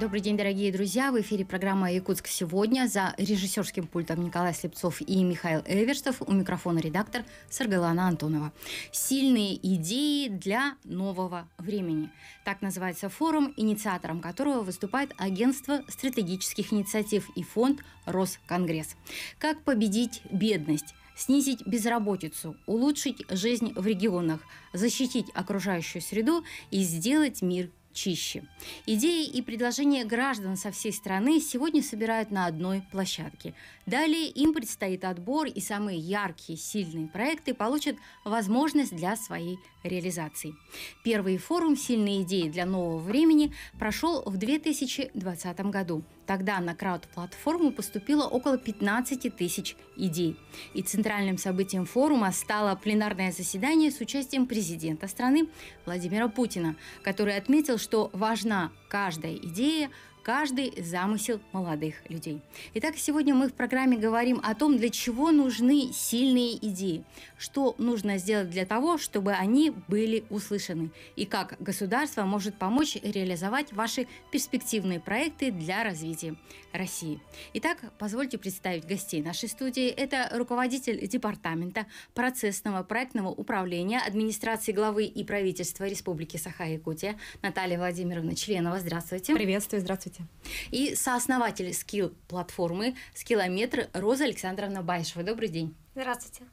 Добрый день, дорогие друзья. В эфире программа «Якутск сегодня». За режиссерским пультом Николай Слепцов и Михаил Эверстов. У микрофона редактор Саргалана Антонова. «Сильные идеи для нового времени». Так называется форум, инициатором которого выступает Агентство стратегических инициатив и фонд «Росконгресс». Как победить бедность? снизить безработицу, улучшить жизнь в регионах, защитить окружающую среду и сделать мир чище. Идеи и предложения граждан со всей страны сегодня собирают на одной площадке. Далее им предстоит отбор, и самые яркие, сильные проекты получат возможность для своей реализации. Первый форум «Сильные идеи для нового времени» прошел в 2020 году. Тогда на крауд-платформу поступило около 15 тысяч идей. И центральным событием форума стало пленарное заседание с участием президента страны Владимира Путина, который отметил, что важна каждая идея – каждый замысел молодых людей. Итак, сегодня мы в программе говорим о том, для чего нужны сильные идеи, что нужно сделать для того, чтобы они были услышаны, и как государство может помочь реализовать ваши перспективные проекты для развития России. Итак, позвольте представить гостей нашей студии. Это руководитель департамента процессного проектного управления администрации главы и правительства Республики Саха-Якутия Наталья Владимировна Членова. Здравствуйте. Приветствую, здравствуйте. Здравствуйте. И сооснователь скилл-платформы «Скиллометр» Роза Александровна Байшева. Добрый день. Здравствуйте.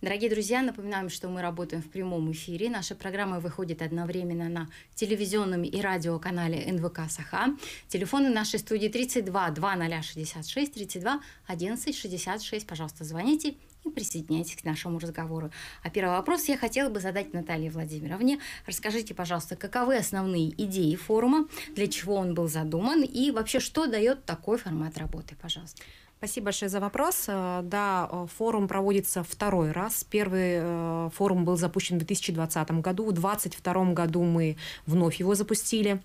Дорогие друзья, напоминаем, что мы работаем в прямом эфире. Наша программа выходит одновременно на телевизионном и радиоканале НВК Саха. Телефоны нашей студии 32 2066 32 11 66. Пожалуйста, звоните и присоединяйтесь к нашему разговору. А первый вопрос я хотела бы задать Наталье Владимировне. Расскажите, пожалуйста, каковы основные идеи форума, для чего он был задуман и вообще, что дает такой формат работы, пожалуйста. Спасибо большое за вопрос. Э, да, э, форум проводится второй раз. Первый э, форум был запущен в 2020 году. В 2022 году мы вновь его запустили.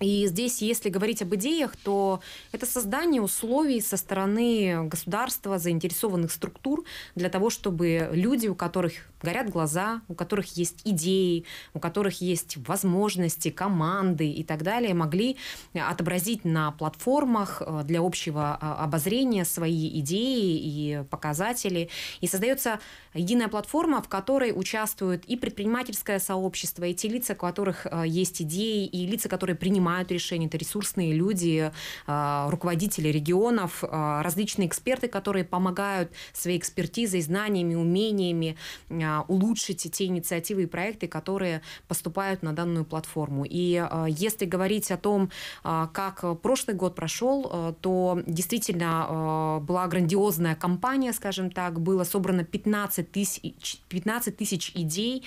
И здесь, если говорить об идеях, то это создание условий со стороны государства, заинтересованных структур для того, чтобы люди, у которых горят глаза, у которых есть идеи, у которых есть возможности, команды и так далее, могли отобразить на платформах э, для общего а, обозрения свои идеи и показатели. И создается единая платформа, в которой участвуют и предпринимательское сообщество, и те лица, у которых э, есть идеи, и лица, которые принимают принимают решения, это ресурсные люди, а, руководители регионов, а, различные эксперты, которые помогают своей экспертизой, знаниями, умениями а, улучшить те инициативы и проекты, которые поступают на данную платформу. И если говорить о том, как прошлый год прошел, то действительно была грандиозная кампания, скажем так, было собрано 15 тысяч, 15 тысяч идей,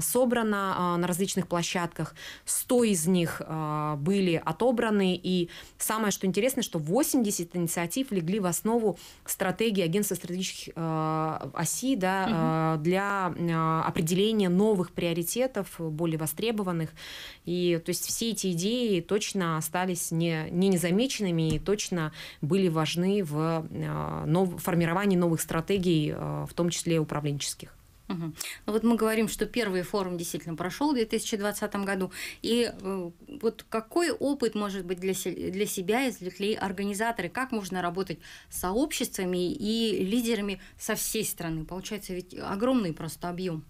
собрано на различных площадках. 100 из них а, были отобраны. И самое, что интересно, что 80 инициатив легли в основу стратегии Агентства стратегических а, оси да, угу. для определения новых приоритетов, более востребованных. И то есть все эти идеи точно остались не, не незамеченными и точно были важны в нов, формировании новых стратегий, в том числе управленческих. Ну вот мы говорим, что первый форум действительно прошел в 2020 году. И э, вот какой опыт может быть для, для себя извлекли организаторы? Как можно работать с сообществами и лидерами со всей страны? Получается ведь огромный просто объем.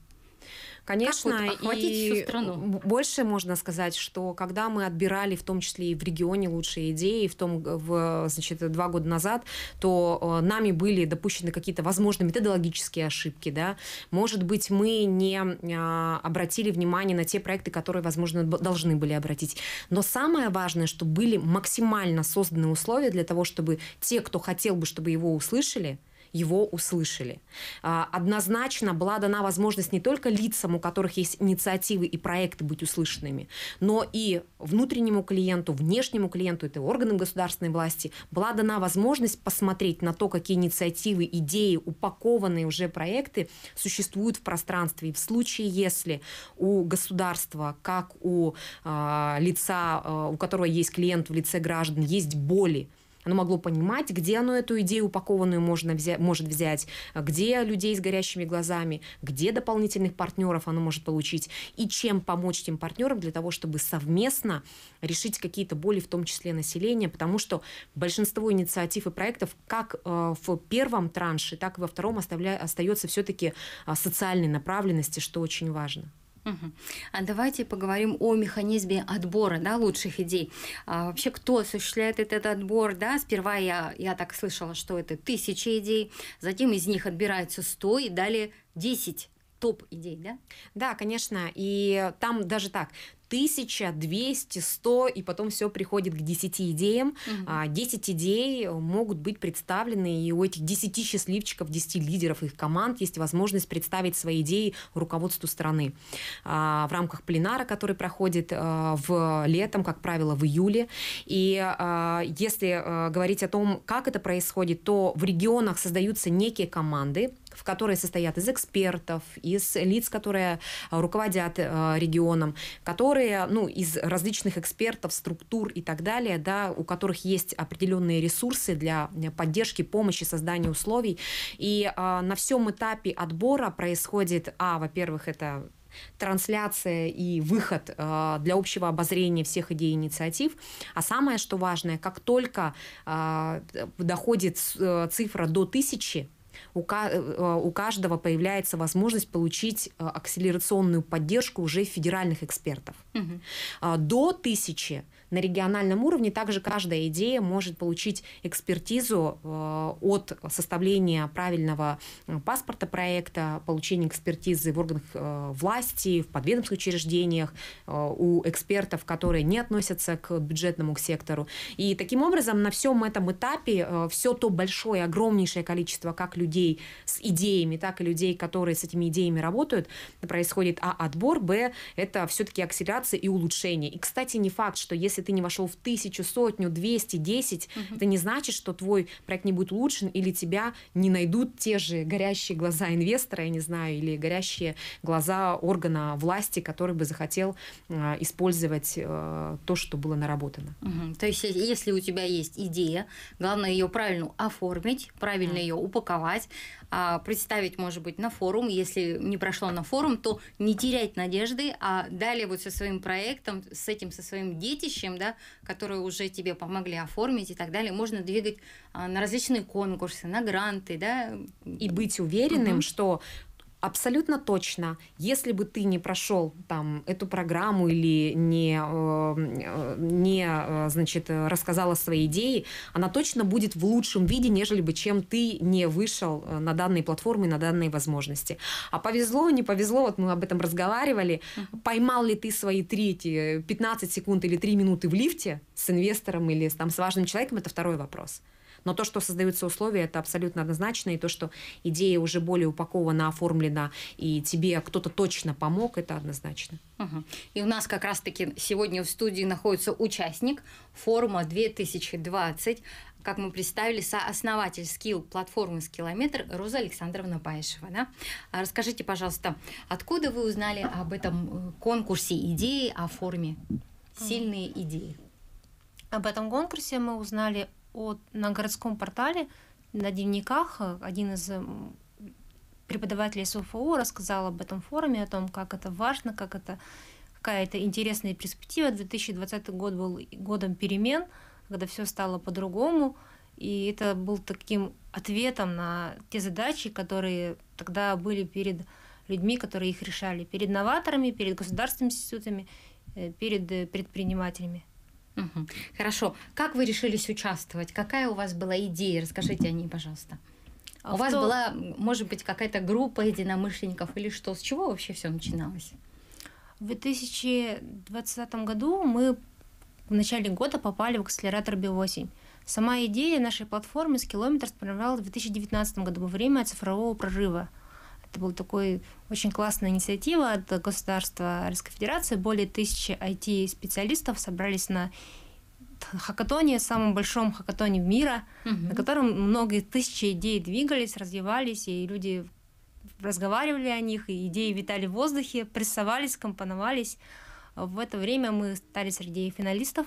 Конечно, как вот и всю страну? больше можно сказать, что когда мы отбирали, в том числе и в регионе лучшие идеи, в том, в, значит, два года назад, то э, нами были допущены какие-то, возможно, методологические ошибки, да, может быть, мы не а, обратили внимание на те проекты, которые, возможно, должны были обратить. Но самое важное, что были максимально созданы условия для того, чтобы те, кто хотел бы, чтобы его услышали, его услышали. А, однозначно была дана возможность не только лицам, у которых есть инициативы и проекты быть услышанными, но и внутреннему клиенту, внешнему клиенту, это органам государственной власти, была дана возможность посмотреть на то, какие инициативы, идеи, упакованные уже проекты существуют в пространстве. И в случае, если у государства, как у э, лица, э, у которого есть клиент в лице граждан, есть боли, оно могло понимать, где оно эту идею упакованную можно взять, может взять, где людей с горящими глазами, где дополнительных партнеров оно может получить и чем помочь этим партнерам для того, чтобы совместно решить какие-то боли, в том числе населения, потому что большинство инициатив и проектов как э, в первом транше, так и во втором оставля- остается все-таки а, социальной направленности, что очень важно. А давайте поговорим о механизме отбора да, лучших идей. А вообще, кто осуществляет этот отбор? Да? Сперва я, я так слышала, что это тысячи идей, затем из них отбираются 100 и далее 10 топ идей, да? Да, конечно, и там даже так. 1000, 200, 100, и потом все приходит к 10 идеям. Угу. 10 а, идей э, могут быть представлены, и у этих 10 счастливчиков, 10 лидеров их команд есть возможность представить свои идеи руководству страны. А, в рамках пленара, который проходит э, в летом, как правило, в июле. И а, если э, говорить о том, как это происходит, то в регионах создаются некие команды, в которой состоят из экспертов, из лиц, которые э, руководят э, регионом, которые, ну, из различных экспертов, структур и так далее, да, у которых есть определенные ресурсы для э, поддержки, помощи, создания условий. И на всем этапе отбора происходит, а, во-первых, это трансляция и выход э, для общего обозрения всех идей и инициатив. А самое, что важное, как только э, доходит цифра до тысячи, у, э, э, у каждого появляется возможность получить э, акселерационную поддержку уже федеральных экспертов. Угу. До тысячи на региональном уровне также каждая идея может получить экспертизу э, от составления правильного э, паспорта проекта, получения экспертизы в органах э, власти, в подведомственных учреждениях, у экспертов, которые не относятся к бюджетному сектору. И таким образом на всем этом этапе все то большое, огромнейшее количество как людей с идеями, так и людей, которые с этими идеями работают, происходит, а отбор, б, это все-таки акселерация и улучшение. И, кстати, не факт, что если если ты не вошел в тысячу, сотню, двести, десять, угу. это не значит, что твой проект не будет улучшен или тебя не найдут те же горящие глаза инвестора, я не знаю, или горящие глаза органа власти, который бы захотел э, использовать э, то, что было наработано. Угу. То есть, если у тебя есть идея, главное ее правильно оформить, правильно угу. ее упаковать, а, представить, может быть, на форум. Если не прошло на форум, то не терять надежды, а далее вот со своим проектом, с этим, со своим детищем, да, которые уже тебе помогли оформить и так далее, можно двигать а, на различные конкурсы, на гранты, да. И быть уверенным, угу. что Абсолютно точно. Если бы ты не прошел там эту программу или не, эм, э, не э, значит, рассказал о своей идее, она точно будет в лучшем виде, нежели бы чем ты не вышел э, на данные платформы, на данные возможности. А повезло, не повезло, вот мы об этом разговаривали. Поймал ли ты свои три эти 15 секунд или 3 минуты в лифте с инвестором или там, с важным человеком, это второй вопрос. Но то, что создаются условия, это абсолютно однозначно, и то, что идея уже более упакована, оформлена, и тебе кто-то точно помог, это однозначно. Угу. И у нас как раз-таки сегодня в студии находится участник форума 2020, как мы представили, сооснователь скилл платформы «Скилометр» Роза Александровна Баешева. Да? А расскажите, пожалуйста, откуда вы узнали об этом э, конкурсе идеи о форме? Сильные идеи. Об этом конкурсе мы узнали от, на городском портале, на дневниках, э, один из преподавателей СУФО рассказал об этом форуме, о том, как это важно, как это какая это интересная перспектива. 2020 год был годом перемен, когда все стало по-другому, и это был таким ответом на те задачи, которые тогда были перед людьми, которые их решали, перед новаторами, перед государственными институтами, э, перед предпринимателями. Угу. Хорошо. Как вы решились участвовать? Какая у вас была идея? Расскажите о ней, пожалуйста. А у вас была, может быть, какая-то группа единомышленников или что? С чего вообще все начиналось? В 2020 году мы в начале года попали в акселератор B8. Сама идея нашей платформы с километр сформировалась в 2019 году во время цифрового прорыва – это был такой очень классная инициатива от государства Российской Федерации. Более тысячи IT-специалистов собрались на хакатоне, самом большом хакатоне мира, угу. на котором многие тысячи идей двигались, развивались, и люди разговаривали о них, и идеи витали в воздухе, прессовались, компоновались. В это время мы стали среди финалистов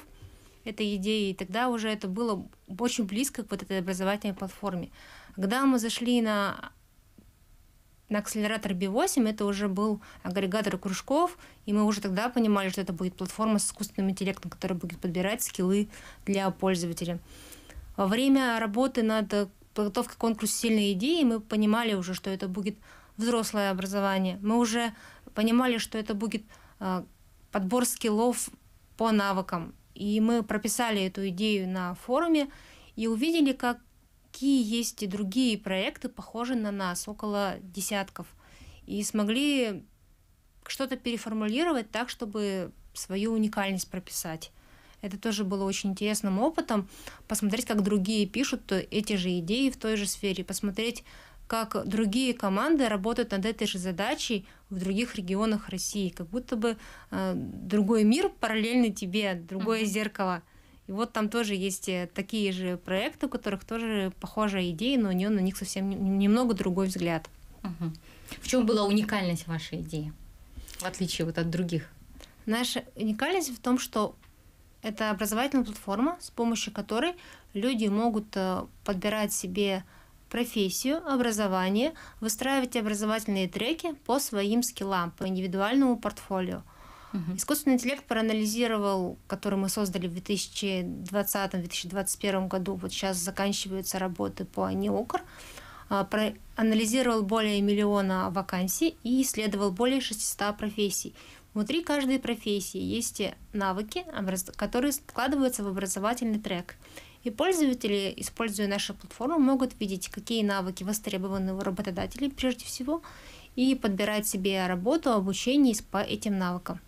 этой идеи, и тогда уже это было очень близко к вот этой образовательной платформе. Когда мы зашли на на акселератор B8 это уже был агрегатор кружков, и мы уже тогда понимали, что это будет платформа с искусственным интеллектом, которая будет подбирать скиллы для пользователя. Во время работы над э, подготовкой конкурса конкурсу «Сильные идеи» мы понимали уже, что это будет взрослое образование. Мы уже понимали, что это будет э, подбор скиллов по навыкам. И мы прописали эту идею на форуме и увидели, как какие есть и другие проекты, похожие на нас, около десятков, и смогли что-то переформулировать так, чтобы свою уникальность прописать. Это тоже было очень интересным опытом, посмотреть, как другие пишут эти же идеи в той же сфере, посмотреть, как другие команды работают над этой же задачей в других регионах России, как будто бы э, другой мир параллельный тебе, другое mm-hmm. зеркало – и вот там тоже есть э, такие же проекты, у которых тоже похожая идея, но у нее на них совсем немного другой взгляд. Угу. В чем была уникальность вашей идеи, в отличие вот от других? Наша уникальность в том, что это образовательная платформа, с помощью которой люди могут э, подбирать себе профессию, образование, выстраивать образовательные треки по своим скиллам, по индивидуальному портфолио. Угу. Искусственный интеллект проанализировал, который мы создали в 2020-2021 году, вот сейчас заканчиваются работы по НИОКР, а, проанализировал более миллиона вакансий и исследовал более 600 профессий. Внутри каждой профессии есть навыки, которые складываются в образовательный трек. И пользователи, используя нашу платформу, могут видеть, какие навыки востребованы у работодателей прежде всего, и подбирать себе работу, обучение по этим навыкам.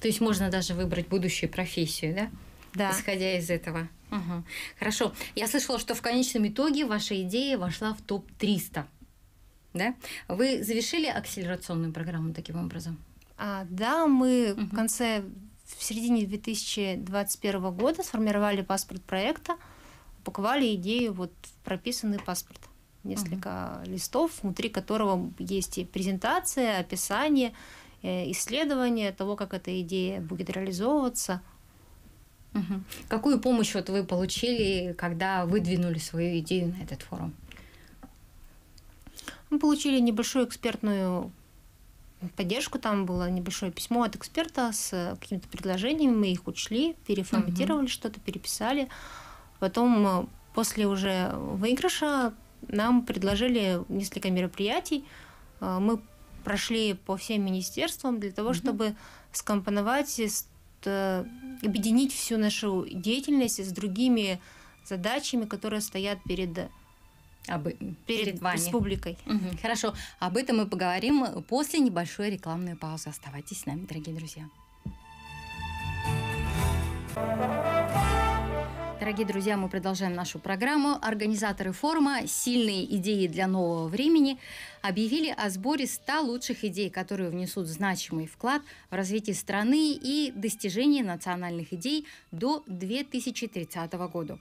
То есть можно даже выбрать будущую профессию, да? Да. Исходя из этого. Угу. Хорошо. Я слышала, что в конечном итоге ваша идея вошла в топ-300. Да? Вы завершили акселерационную программу таким образом? А, да, мы угу. в конце, в середине 2021 года сформировали паспорт проекта, упаковали идею вот прописанный паспорт. Несколько угу. листов, внутри которого есть и презентация, описание, Э, исследование того, как эта идея будет реализовываться. Угу. Какую помощь вот вы получили, когда выдвинули свою идею на этот форум? Мы получили небольшую экспертную поддержку, там было небольшое письмо от эксперта с э, какими-то предложениями, мы их учли, переформатировали угу. что-то, переписали. Потом э, после уже выигрыша нам предложили несколько мероприятий. Мы прошли по всем министерствам для того, mm-hmm. чтобы скомпоновать, объединить всю нашу деятельность с другими задачами, которые стоят перед об... перед, перед вами. республикой. Угу. Хорошо, об этом мы поговорим после небольшой рекламной паузы. Оставайтесь с нами, дорогие друзья. thank you Дорогие друзья, мы продолжаем нашу программу. Организаторы форума «Сильные идеи для нового времени» объявили о сборе 100 лучших идей, которые внесут значимый вклад в развитие страны и достижение национальных идей до 2030 года.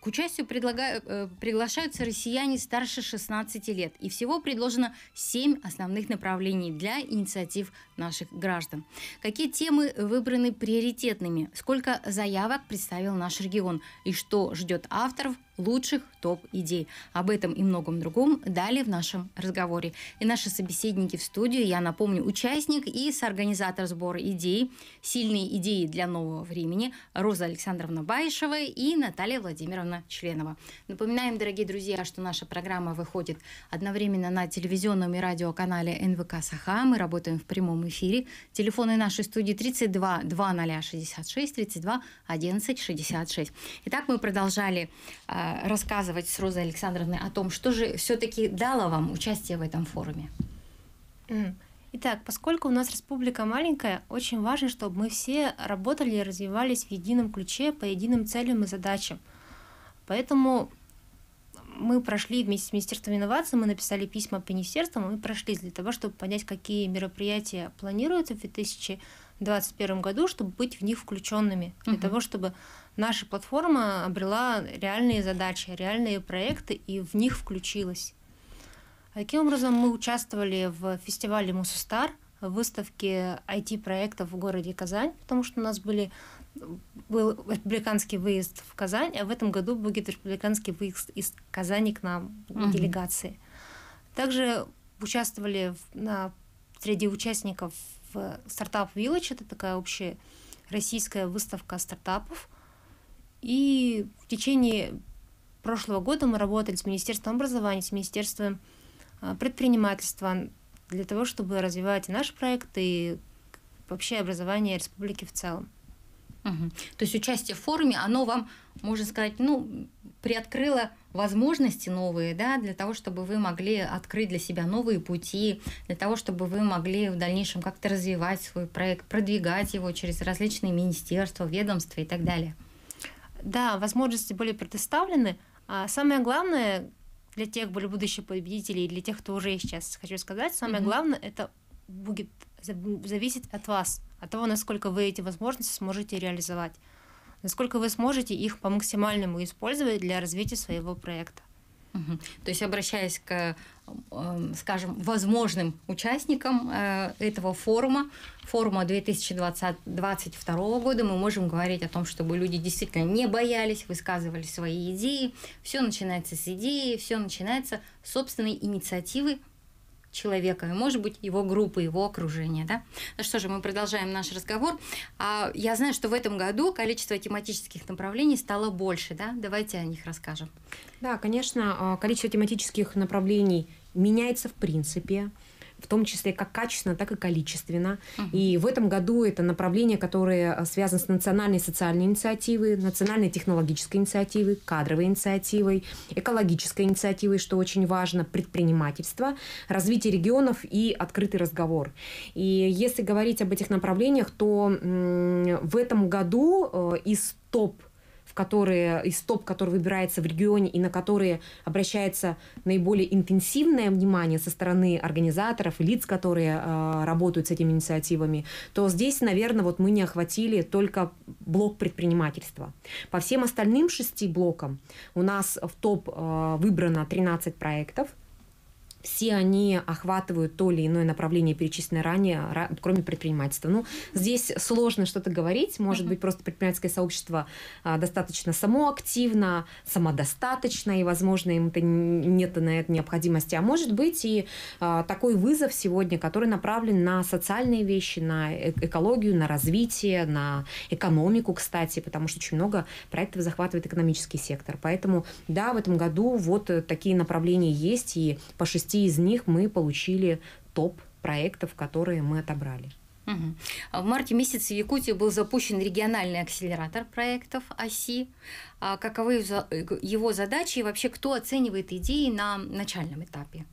К участию предлагаю, э, приглашаются россияне старше 16 лет, и всего предложено 7 основных направлений для инициатив наших граждан. Какие темы выбраны приоритетными? Сколько заявок представил наш регион? и что ждет авторов лучших топ-идей. Об этом и многом другом далее в нашем разговоре. И наши собеседники в студию, я напомню, участник и соорганизатор сбора идей, сильные идеи для нового времени, Роза Александровна байшева и Наталья Владимировна Членова. Напоминаем, дорогие друзья, что наша программа выходит одновременно на телевизионном и радиоканале НВК Саха. Мы работаем в прямом эфире. Телефоны нашей студии 32 2066 32 11 66. Итак, мы продолжали а, Э, рассказывать с Розой Александровной о том, что же все-таки дало вам участие в этом форуме. Итак, поскольку у нас республика маленькая, очень важно, чтобы мы все работали и развивались в едином ключе, по единым целям и задачам. Поэтому мы прошли вместе с Министерством инноваций, мы написали письма по министерствам, мы прошли для того, чтобы понять, какие мероприятия планируются в 2021 году, чтобы быть в них включенными, для угу. того, чтобы наша платформа обрела реальные задачи, реальные проекты и в них включилась. Таким образом, мы участвовали в фестивале «Мусустар», выставке IT-проектов в городе Казань, потому что у нас были, был республиканский выезд в Казань, а в этом году будет республиканский выезд из Казани к нам, угу. делегации. Также участвовали в, на, среди участников в Startup Village, это такая общая российская выставка стартапов – и в течение прошлого года мы работали с Министерством образования, с Министерством а, предпринимательства для того, чтобы развивать наш проект и вообще образование республики в целом. Угу. То есть участие в форуме, оно вам, можно сказать, ну, приоткрыло возможности новые, да, для того, чтобы вы могли открыть для себя новые пути, для того, чтобы вы могли в дальнейшем как-то развивать свой проект, продвигать его через различные министерства, ведомства и так далее. Да, возможности были предоставлены. А самое главное для тех более будущих победителей, для тех, кто уже сейчас хочу сказать, самое mm-hmm. главное это будет зависеть от вас, от того, насколько вы эти возможности сможете реализовать, насколько вы сможете их по максимальному использовать для развития своего проекта. То есть обращаясь к, эм, э, скажем, возможным участникам э, этого форума, форума 2022 года, мы можем говорить о том, чтобы люди действительно не боялись, высказывали свои идеи. Все начинается с идеи, все начинается с собственной инициативы человека, и, может быть, его группы, его окружения. Да? Ну что же, мы продолжаем наш разговор. А, я знаю, что в этом году количество тематических направлений стало больше. Да? Давайте о них расскажем. Да, конечно, а, количество тематических направлений меняется в принципе в том числе как качественно, так и количественно. Uh -huh. И в этом году это направление, которое э, связано с национальной социальной инициативой, национальной технологической инициативой, кадровой инициативой, экологической инициативой, что очень важно, предпринимательство, развитие регионов и открытый разговор. И если говорить об этих направлениях, то в этом году э, из топ в которые, из топ, который выбирается в регионе и на которые обращается наиболее интенсивное внимание со стороны организаторов лиц, которые э, работают с этими инициативами, то здесь, наверное, вот мы не охватили только блок предпринимательства. По всем остальным шести блокам у нас в топ э, выбрано 13 проектов – все они охватывают то или иное направление, перечисленное ранее, кроме предпринимательства. Ну, здесь сложно что-то говорить. Может быть, просто предпринимательское сообщество а, достаточно самоактивно, самодостаточно, и, возможно, им это нет на это необходимости. А может быть, и а, такой вызов сегодня, который направлен на социальные вещи, на э, экологию, на развитие, на экономику, кстати, потому что очень много проектов захватывает экономический сектор. Поэтому, да, в этом году вот э, такие направления есть, и по шести шести из них мы получили топ проектов, которые мы отобрали. А в марте месяце в Якутии был запущен региональный акселератор проектов ОСИ. А каковы э, его задачи и вообще кто оценивает идеи на начальном этапе?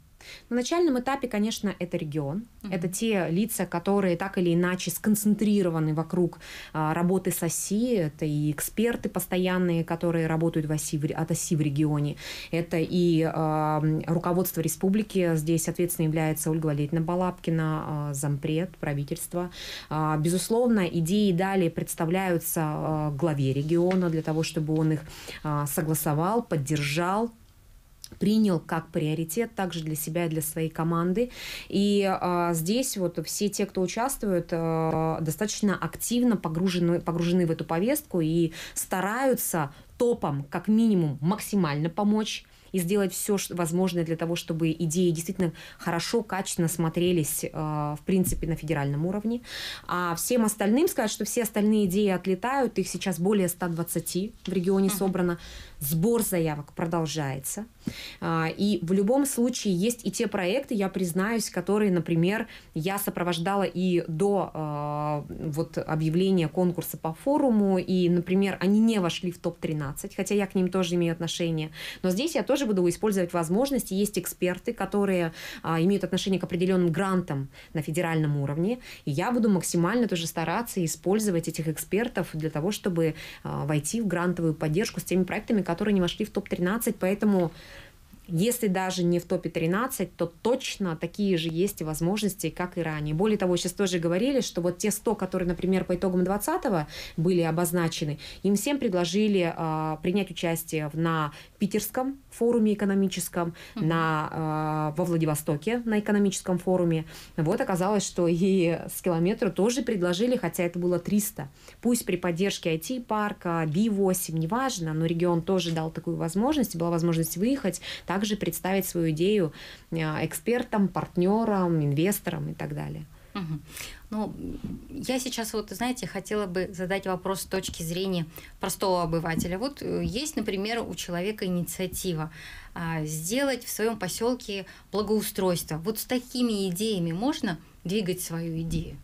На начальном этапе, конечно, это регион, mm-hmm. это те лица, которые так или иначе сконцентрированы вокруг а, работы с оси, это и эксперты постоянные, которые работают в оси, в, от оси в регионе, это и а, руководство республики, здесь, соответственно, является Ольга Валерьевна Балабкина, а, зампред правительства. А, безусловно, идеи далее представляются а, главе региона для того, чтобы он их а, согласовал, поддержал, принял как приоритет также для себя и для своей команды. И а, здесь вот все те, кто участвуют а, достаточно активно погружены, погружены в эту повестку и стараются топом как минимум максимально помочь и сделать все возможное для того, чтобы идеи действительно хорошо, качественно смотрелись, э, в принципе, на федеральном уровне. А всем остальным сказать, что все остальные идеи отлетают, их сейчас более 120 в регионе собрано. Сбор заявок продолжается. А, и в любом случае есть и те проекты, я признаюсь, которые, например, я сопровождала и до а, вот, объявления конкурса по форуму, и, например, они не вошли в топ-13, хотя я к ним тоже имею отношение. Но здесь я тоже буду использовать возможности. Есть эксперты, которые а, имеют отношение к определенным грантам на федеральном уровне, и я буду максимально тоже стараться использовать этих экспертов для того, чтобы войти в грантовую поддержку с теми проектами, которые не вошли в топ-13, поэтому если даже не в топе 13, то точно такие же есть возможности, как и ранее. Более того, сейчас тоже говорили, что вот те 100, которые, например, по итогам 20 были обозначены, им всем предложили э, принять участие на питерском форуме экономическом, mm-hmm. на, э, во Владивостоке на экономическом форуме. Вот оказалось, что и с километру тоже предложили, хотя это было 300. Пусть при поддержке IT-парка, B8, неважно, но регион тоже дал такую возможность, была возможность выехать, также представить свою идею а, экспертам, партнерам, инвесторам и так далее. Ну, я сейчас вот, знаете, хотела бы задать вопрос с точки зрения простого обывателя. Вот э, есть, например, у человека инициатива а, сделать в своем поселке благоустройство. Вот с такими идеями можно двигать свою идею?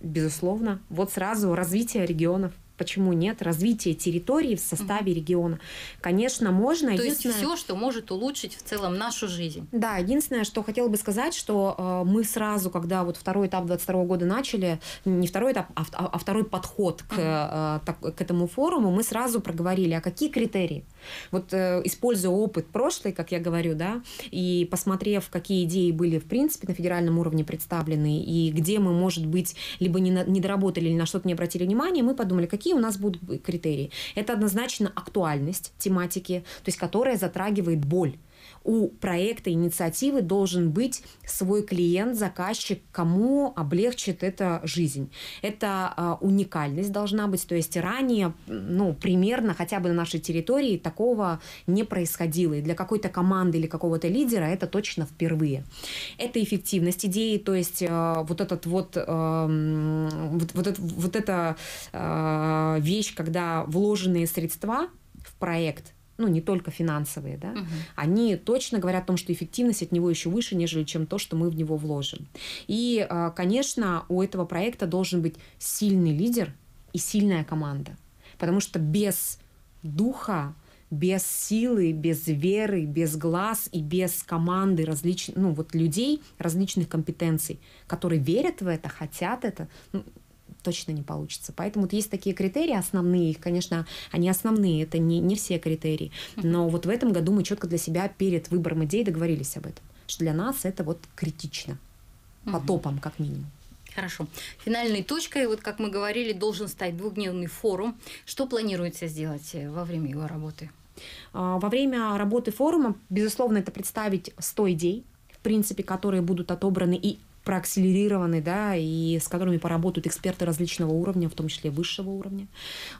Безусловно. Вот сразу развитие регионов почему нет, развитие территории в составе региона. Конечно, можно. То есть все, что может улучшить в целом нашу жизнь. Да, единственное, что хотела бы сказать, что э, мы сразу, когда вот второй этап 22 года начали, не второй этап, а, а, а второй подход к, э, так, к этому форуму, мы сразу проговорили, а какие критерии. Вот э, используя опыт прошлый, как я говорю, да, и посмотрев, какие идеи были в принципе на федеральном уровне представлены, и где мы, может быть, либо не, на, не доработали, или на что-то не обратили внимания, мы подумали, какие какие у нас будут критерии? Это однозначно актуальность тематики, то есть которая затрагивает боль у проекта, инициативы должен быть свой клиент, заказчик, кому облегчит эта жизнь. Это а, уникальность должна быть, то есть ранее, ну, примерно, хотя бы на нашей территории такого не происходило. И для какой-то команды или какого-то лидера это точно впервые. Это эффективность идеи, то есть а, вот этот вот, эм, вот, вот, вот эта а, вещь, когда вложенные средства в проект ну, не только финансовые, да, угу. они точно говорят о том, что эффективность от него еще выше, нежели чем то, что мы в него вложим. И, а, конечно, у этого проекта должен быть сильный лидер и сильная команда. Потому что без духа, без силы, без веры, без глаз и без команды различных, ну, вот людей различных компетенций, которые верят в это, хотят это, ну, точно не получится. Поэтому вот есть такие критерии основные, их, конечно, они основные, это не, не все критерии, но вот в этом году мы четко для себя перед выбором идей договорились об этом, что для нас это вот критично, по топам как минимум. Хорошо. Финальной точкой, вот как мы говорили, должен стать двухдневный форум. Что планируется сделать э, во время его работы? А, во время работы форума, безусловно, это представить 100 идей, в принципе, которые будут отобраны и проакселерированы, да, и с которыми поработают эксперты различного уровня, в том числе высшего уровня.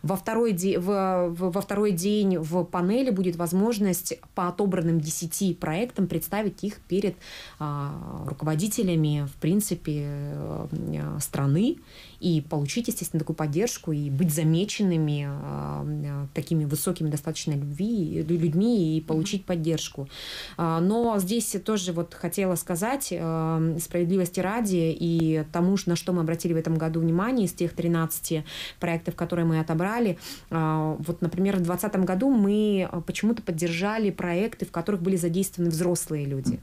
Во второй, де, в, в, во второй день в панели будет возможность по отобранным 10 проектам представить их перед а, руководителями, в принципе, э, страны и получить, естественно, такую поддержку и быть замеченными э, такими высокими достаточно любви, людьми и получить mm-hmm. поддержку. А, но здесь тоже вот хотела сказать э, справедливости ради и тому, на что мы обратили в этом году внимание из тех 13 проектов, которые мы отобрали. Э, вот, например, в 2020 году мы почему-то поддержали проекты, в которых были задействованы взрослые люди.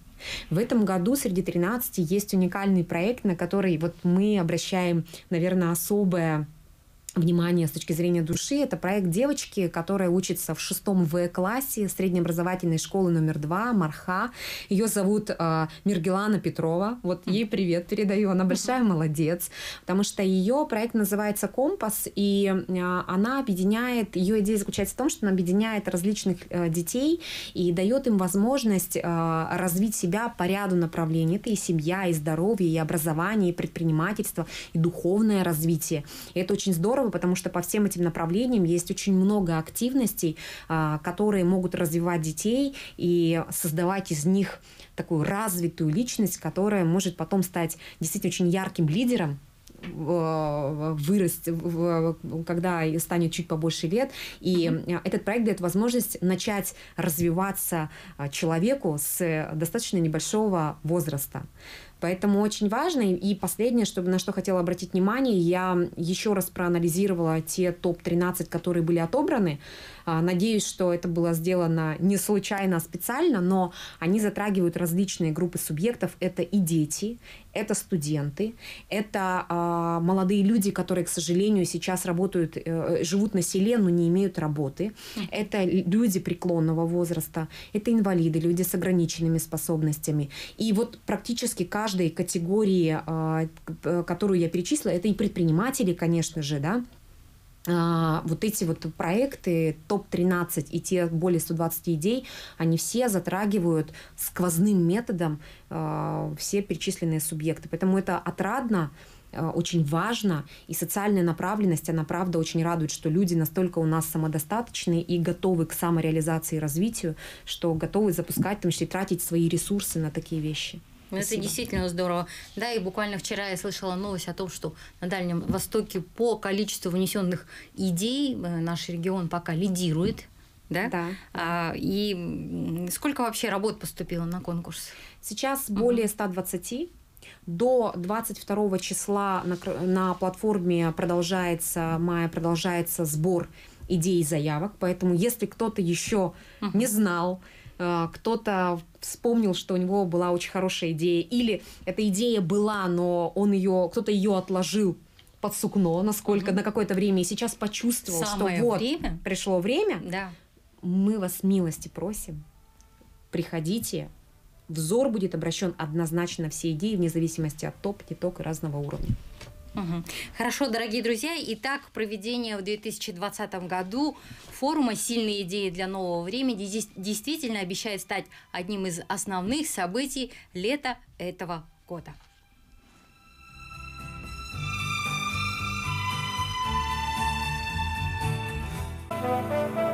В этом году среди 13 есть уникальный проект, на который вот мы обращаем, наверное, особое внимание с точки зрения души. Это проект девочки, которая учится в шестом В-классе среднеобразовательной школы номер два, Марха. Ее зовут э, а, Миргелана Петрова. Вот ей привет передаю. Она большая молодец, потому что ее проект называется «Компас», и э, она объединяет, ее идея заключается в том, что она объединяет различных э, детей и дает им возможность э, развить себя по ряду направлений. Это и семья, и здоровье, и образование, и предпринимательство, и духовное развитие. И это очень здорово, здорово, потому что по всем этим направлениям есть очень много активностей, а, которые могут развивать детей и создавать из них такую развитую личность, которая может потом стать действительно очень ярким лидером э, вырасти, когда станет чуть побольше лет. И mm-hmm. этот проект дает возможность начать развиваться а, человеку с э, достаточно небольшого возраста. Поэтому очень важно. И последнее, чтобы, на что хотела обратить внимание, я еще раз проанализировала те топ-13, которые были отобраны. А, надеюсь, что это было сделано не случайно, а специально, но они затрагивают различные группы субъектов. Это и дети, это студенты, это э, молодые люди, которые, к сожалению, сейчас работают, э, э, живут на селе, но не имеют работы. Это люди преклонного возраста, это инвалиды, люди с ограниченными способностями. И вот практически каждый каждой категории, а, э, которую я перечислила, это и предприниматели, конечно же, да, а, вот эти вот проекты топ-13 и те более 120 идей, они все затрагивают сквозным методом а, все перечисленные субъекты. Поэтому это отрадно, очень важно, и социальная направленность, она правда очень радует, что люди настолько у нас самодостаточны и готовы к самореализации и развитию, что готовы запускать, в том числе тратить свои ресурсы на такие вещи. Ну, это действительно здорово. Да, и буквально вчера я слышала новость о том, что на Дальнем Востоке по количеству внесенных идей э, наш регион пока лидирует. Да? да. А, и сколько вообще работ поступило на конкурс? Сейчас угу. более 120 до 22 числа на, на платформе продолжается, мая продолжается сбор идей и заявок, поэтому если кто-то еще uh-huh. не знал, Э, кто-то вспомнил, что у него была очень хорошая идея, или эта идея была, но он ее, кто-то ее отложил под сукно, насколько угу. на какое-то время, и сейчас почувствовал, Самое что вот время. пришло время. Да. Мы вас милости просим, приходите, взор будет обращен однозначно на все идеи, вне зависимости от топ, не и разного уровня. Угу. Хорошо, дорогие друзья. Итак, проведение в 2020 году форума «Сильные идеи для нового времени» действительно обещает стать одним из основных событий лета этого года. Thank you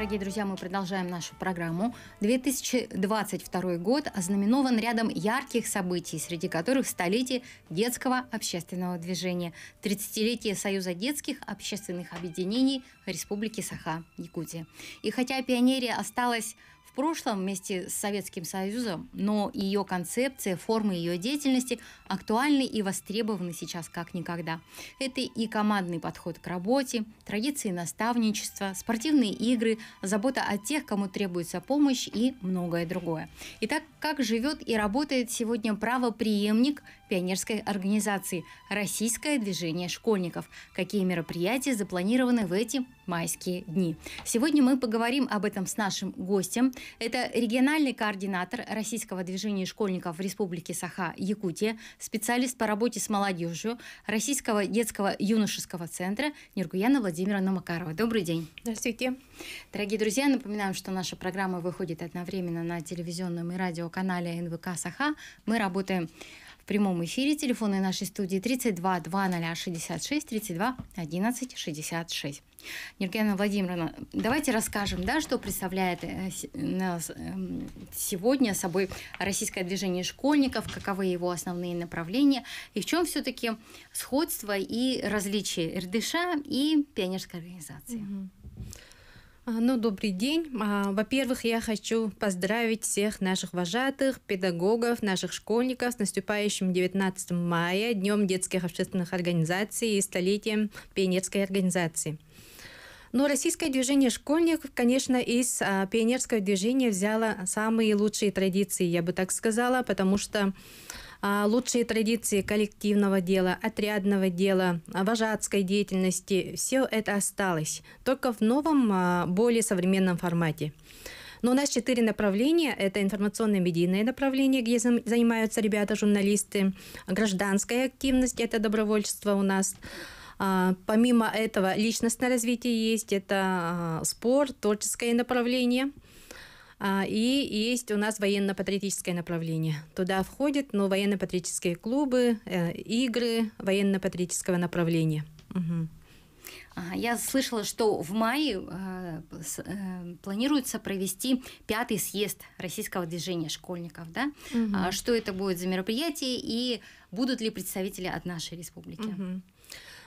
дорогие друзья, мы продолжаем нашу программу. 2022 год ознаменован рядом ярких событий, среди которых столетие детского общественного движения, 30-летие Союза детских общественных объединений Республики Саха, Якутия. И хотя пионерия осталась в прошлом вместе с Советским Союзом, но ее концепция, формы ее деятельности актуальны и востребованы сейчас как никогда. Это и командный подход к работе, традиции наставничества, спортивные игры, забота о тех, кому требуется помощь и многое другое. Итак, как живет и работает сегодня правоприемник пионерской организации «Российское движение школьников», какие мероприятия запланированы в эти майские дни. Сегодня мы поговорим об этом с нашим гостем, это региональный координатор российского движения школьников в Республике Саха, Якутия, специалист по работе с молодежью Российского детского юношеского центра Нергуяна Владимировна Макарова. Добрый день. Здравствуйте. Дорогие друзья, напоминаем, что наша программа выходит одновременно на телевизионном и радиоканале НВК Саха. Мы работаем в прямом эфире. Телефоны нашей студии 32 20 32 11 66. Евгения Владимировна, давайте расскажем, да, что представляет э, эм, сегодня собой российское движение школьников, каковы его основные направления и в чем все-таки сходство и различия РДШ и пионерской организации. Угу. Ну, добрый день. А, во-первых, я хочу поздравить всех наших вожатых, педагогов, наших школьников с наступающим 19 мая, Днем детских общественных организаций и столетием пионерской организации. Но российское движение школьников, конечно, из а, пионерского движения взяло самые лучшие традиции, я бы так сказала, потому что а, лучшие традиции коллективного дела, отрядного дела, вожатской деятельности, все это осталось, только в новом, а, более современном формате. Но у нас четыре направления. Это информационно-медийное направление, где занимаются ребята-журналисты. Гражданская активность – это добровольчество у нас. А, помимо этого, личностное развитие есть, это а, спорт, творческое направление. А, и есть у нас военно-патриотическое направление. Туда входят ну, военно-патриотические клубы, э, игры военно-патриотического направления. Угу. Я слышала, что в мае э, планируется провести пятый съезд российского движения школьников, да? Угу. Что это будет за мероприятие и будут ли представители от нашей республики? Угу.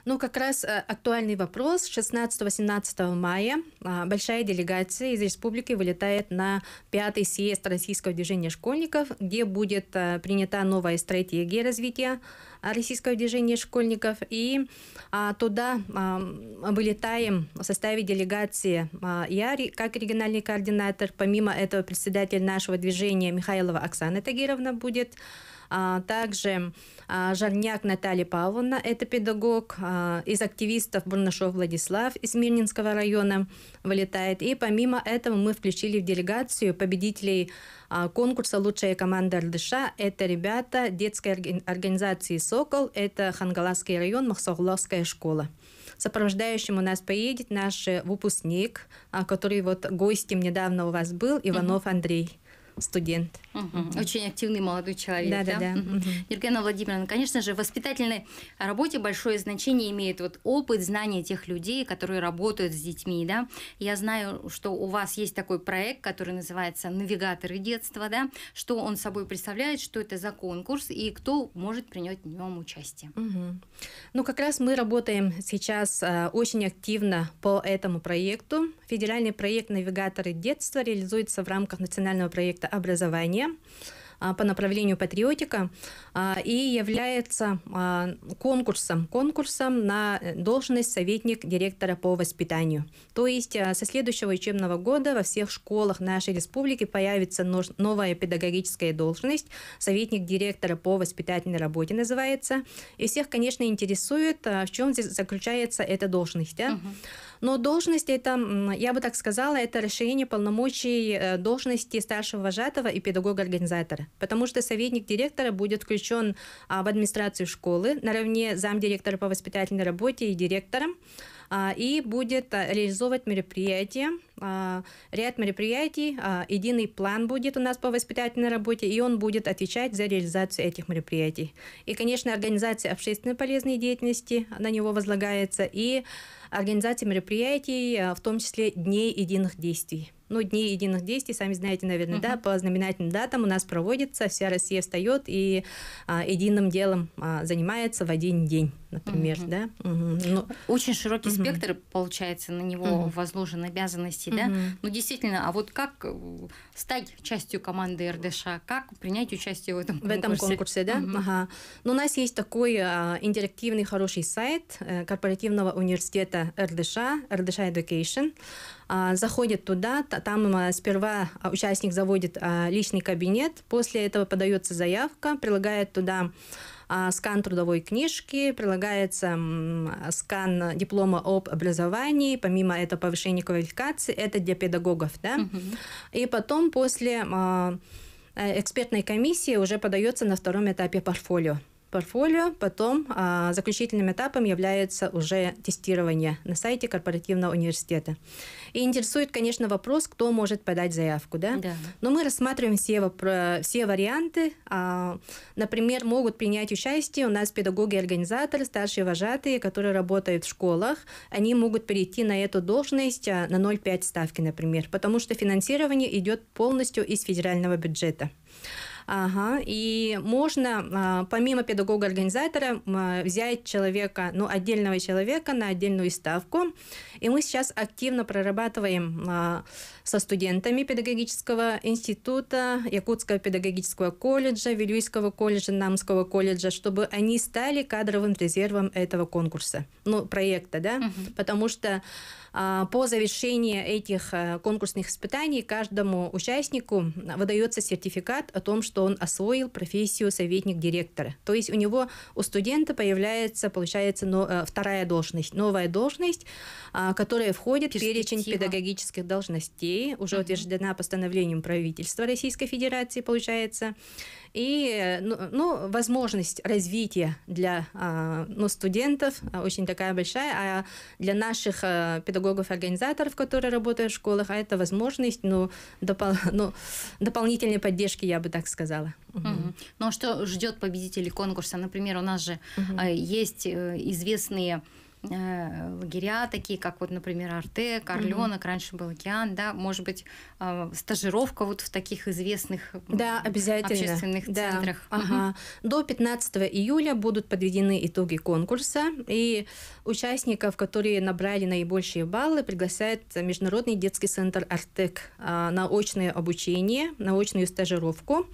Ну, как раз э, актуальный вопрос. 16-18 мая а, большая делегация из республики вылетает на пятый съезд Российского движения школьников, где будет э, принята новая стратегия развития российского движения школьников. И а, туда вылетаем в составе делегации а, я, как региональный координатор, помимо этого председатель нашего движения Михайлова Оксана Тагировна будет а, также а, Жарняк Наталья Павловна, это педагог. А, из активистов Бурнашов Владислав из Мирнинского района вылетает. И помимо этого мы включили в делегацию победителей конкурса «Лучшая команда Ардыша». Это ребята детской организации «Сокол», это Хангаласский район, Махсогловская школа. Сопровождающим у нас поедет наш э, выпускник, который вот гостем недавно у вас был, Иванов Андрей, студент. Угу. Очень активный молодой человек. Да, да, да. да. Угу. Ергена Владимировна, конечно же, в воспитательной работе большое значение имеет вот опыт, знания тех людей, которые работают с детьми, да. Я знаю, что у вас есть такой проект, который называется «Навигаторы детства», да, что он собой представляет, что это за конкурс и кто может принять в нем участие. Угу. Ну, как раз мы работаем сейчас э, очень активно по этому проекту. Федеральный проект «Навигаторы детства» реализуется в рамках национального проекта образования а, по направлению патриотика а, и является а, конкурсом, конкурсом на должность советник директора по воспитанию. То есть со следующего учебного года во всех школах нашей республики появится новая педагогическая должность, советник директора по воспитательной работе называется. И всех, конечно, интересует, в чем здесь заключается эта должность. Да? Uh-huh. Но должность это, я бы так сказала, это расширение полномочий э, должности старшего вожатого и педагога-организатора, потому что советник директора будет включен а, в администрацию школы наравне замдиректора по воспитательной работе и директором. А, и будет э, реализовывать мероприятия, а, ряд мероприятий, а, единый план будет у нас по воспитательной работе, и он будет отвечать за реализацию этих мероприятий. И, конечно, организация общественно полезной деятельности на него возлагается, и организация мероприятий, э, в том числе дней единых действий. Ну, дни единых действий, сами знаете, наверное, uh-huh. да, по знаменательным датам у нас проводится, вся Россия встает и а, единым делом а, занимается в один день например, угу. да? Угу. Ну, Но... Очень широкий угу. спектр, получается, на него угу. возложен обязанности, угу. да? Ну, действительно, а вот как э, стать частью команды РДШ? Как принять участие в этом конкурсе? В этом конкурсе, да? Угу. Ага. Но ну, у нас есть такой а, интерактивный хороший сайт э, корпоративного университета РДШ, РДШ Education. А, заходит туда, там а, сперва а, участник заводит а, личный кабинет, после этого подается заявка, прилагает туда а, скан трудовой книжки, прилагается скан диплома об образовании, помимо этого повышения квалификации, это для педагогов, да. Угу. И потом после а, э, экспертной комиссии уже подается на втором этапе портфолио портфолио. Потом а, заключительным этапом является уже тестирование на сайте корпоративного университета. И интересует, конечно, вопрос, кто может подать заявку. Да? Да. Но мы рассматриваем все, вопро- все варианты. А, например, могут принять участие у нас педагоги-организаторы, старшие вожатые, которые работают в школах. Они могут перейти на эту должность а, на 0,5 ставки, например, потому что финансирование идет полностью из федерального бюджета. Ага. И можно, а, помимо педагога-организатора, а, взять человека, ну, отдельного человека на отдельную ставку. И мы сейчас активно прорабатываем а, со студентами педагогического института, Якутского педагогического колледжа, Вильюйского колледжа, Намского колледжа, чтобы они стали кадровым резервом этого конкурса, ну, проекта, да, Uh -huh. потому что а, по завершении этих а, конкурсных испытаний каждому участнику выдается сертификат о том, что он освоил профессию советник-директора. То есть у него, у студента появляется, получается, но, э, вторая должность, новая должность, а, которая входит в перечень педагогических должностей детей, уже mm-hmm. утверждена постановлением правительства Российской Федерации, получается. И, э, ну, ну возможность развития для а, ну, студентов а, очень такая большая, а для наших э, педагогов-организаторов, которые работают в школах, а это возможность ну, допол- ну, дополнительной поддержки, я бы так сказала. Угу. Угу. Ну а что ждет победителей конкурса? Например, у нас же угу. есть известные Э, лагеря такие, как вот, например, Арте, Орленок, mm-hmm. раньше был океан, да, может быть, э, стажировка вот в таких известных да, обязательно. общественных да. центрах. Ага. Mm-hmm. До 15 июля будут подведены итоги конкурса, и участников, которые набрали наибольшие баллы, приглашает Международный детский центр Артек э, на очное обучение, на очную стажировку.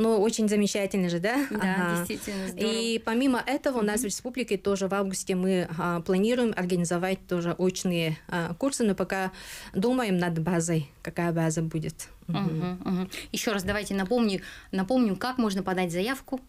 Ну, очень замечательно же, да? Да, ага. действительно здорово. И помимо этого у нас в республике тоже в августе мы а, планируем организовать тоже очные а, курсы, но пока думаем над базой, какая база будет. Угу. Угу, угу. Еще раз давайте напомню, напомним, как можно подать заявку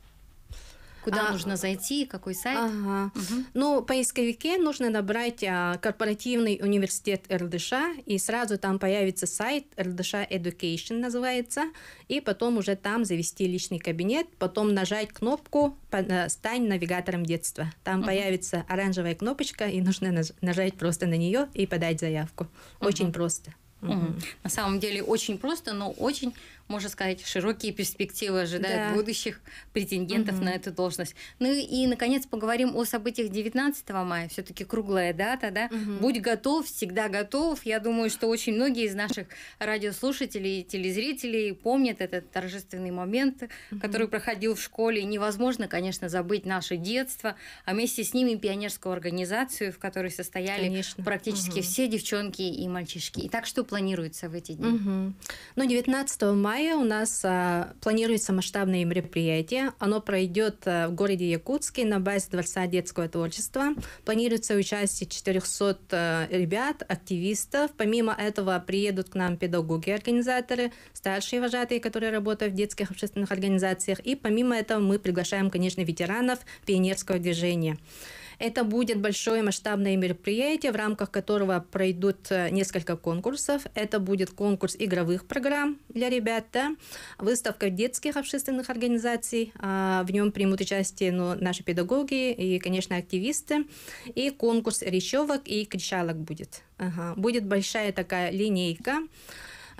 куда а, нужно зайти, какой сайт. Ага. Угу. Ну, в поисковике нужно набрать а, корпоративный университет РДШ, и сразу там появится сайт РДШ Education называется, и потом уже там завести личный кабинет, потом нажать кнопку э, «Стань навигатором детства». Там угу. появится оранжевая кнопочка, и нужно нажать просто на нее и подать заявку. Угу. Очень просто. Угу. На самом деле очень просто, но очень можно сказать, широкие перспективы ожидают да. будущих претендентов угу. на эту должность. Ну и, наконец, поговорим о событиях 19 мая. Все-таки круглая дата, да? Угу. Будь готов, всегда готов. Я думаю, что очень многие из наших радиослушателей и телезрителей помнят этот торжественный момент, угу. который проходил в школе. Невозможно, конечно, забыть наше детство, а вместе с ними пионерскую организацию, в которой состояли конечно. практически угу. все девчонки и мальчишки. Итак, что планируется в эти дни? Угу. Ну, 19 мая мая у нас а, планируется масштабное мероприятие. Оно пройдет а, в городе Якутске на базе Дворца детского творчества. Планируется участие 400 а, ребят, активистов. Помимо этого приедут к нам педагоги-организаторы, старшие вожатые, которые работают в детских общественных организациях. И помимо этого мы приглашаем, конечно, ветеранов пионерского движения. Это будет большое масштабное мероприятие, в рамках которого пройдут э, несколько конкурсов. Это будет конкурс игровых программ для ребят, да? выставка детских общественных организаций. А, в нем примут участие ну, наши педагоги и, конечно, активисты. И конкурс речевок и кричалок будет. Ага. Будет большая такая линейка.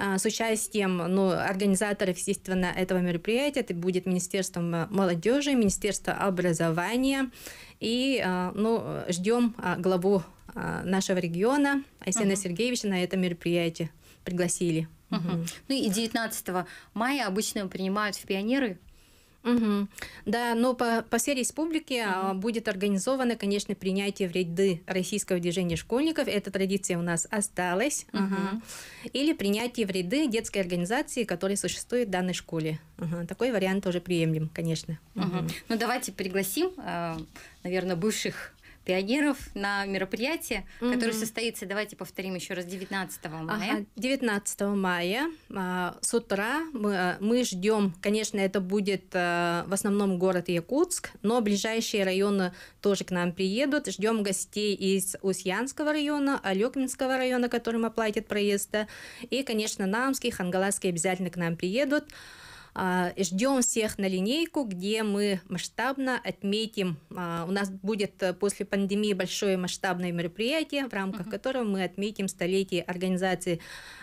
А, с участием ну, организаторов, естественно, этого мероприятия. Это будет Министерство э, молодежи, Министерство образования. И э, ну, ждем а, главу а, нашего региона Айсена uh-huh. Сергеевича на это мероприятие пригласили. uh Ну и 19 мая обычно принимают в пионеры Угу. Да, но по, по всей республике угу. будет организовано, конечно, принятие в ряды российского движения школьников. Эта традиция у нас осталась. Угу. Или принятие в ряды детской организации, которая существует в данной школе. Угу. Такой вариант тоже приемлем, конечно. Угу. Ну давайте пригласим, а, наверное, бывших пионеров на мероприятие, угу. которое состоится, давайте повторим еще раз, 19 мая. Ага, 19 мая а, с утра мы, а, мы ждем, конечно, это будет а, в основном город Якутск, но ближайшие районы тоже к нам приедут. Ждем гостей из Усьянского района, Алекминского района, которым оплатят проезда, и, конечно, Намский, Хангаласский обязательно к нам приедут. А, ждем всех на линейку, где мы масштабно отметим. А, у нас будет э, после пандемии большое масштабное мероприятие, в рамках которого мы отметим столетие организации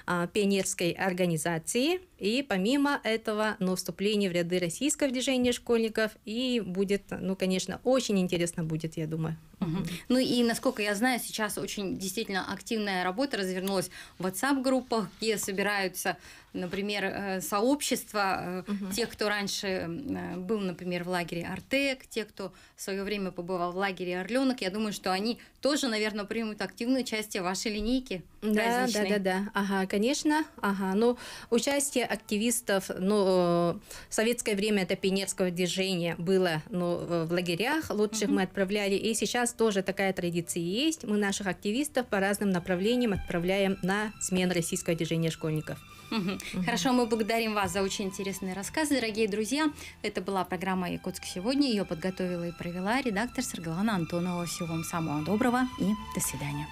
а, пионерской организации. И помимо этого, ну, вступление в ряды российского движения школьников, и будет, ну, конечно, очень интересно будет, я думаю. Угу. Ну и, насколько я знаю, сейчас очень действительно активная работа развернулась в WhatsApp-группах, где собираются, например, э, сообщества угу. Э, тех, кто раньше э, был, например, в лагере Артек, те, кто в свое время побывал в лагере Орленок. Я думаю, что они тоже, наверное, примут активное участие в вашей линейке. Да, да, да, да. Ага, конечно. Ага. Но ну, участие активистов, ну, в э, советское время это пионерского движения было ну, в лагерях, лучших mm-hmm. мы отправляли, и сейчас тоже такая традиция есть. Мы наших активистов по разным направлениям отправляем на смену российского движения школьников. Хорошо, мы благодарим вас за очень интересные рассказы, дорогие друзья. Это была программа «Якутск сегодня». Ее подготовила и провела редактор Сергеевна Антонова. Всего вам самого доброго и до свидания.